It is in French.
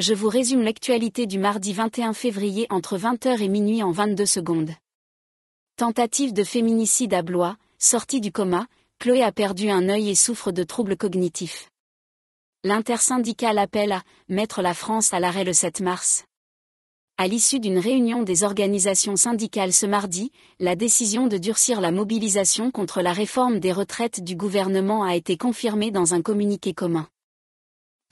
je vous résume l'actualité du mardi 21 février entre 20h et minuit en 22 secondes. Tentative de féminicide à Blois, sortie du coma, Chloé a perdu un œil et souffre de troubles cognitifs. L'intersyndicale appelle à mettre la France à l'arrêt le 7 mars. À l'issue d'une réunion des organisations syndicales ce mardi, la décision de durcir la mobilisation contre la réforme des retraites du gouvernement a été confirmée dans un communiqué commun.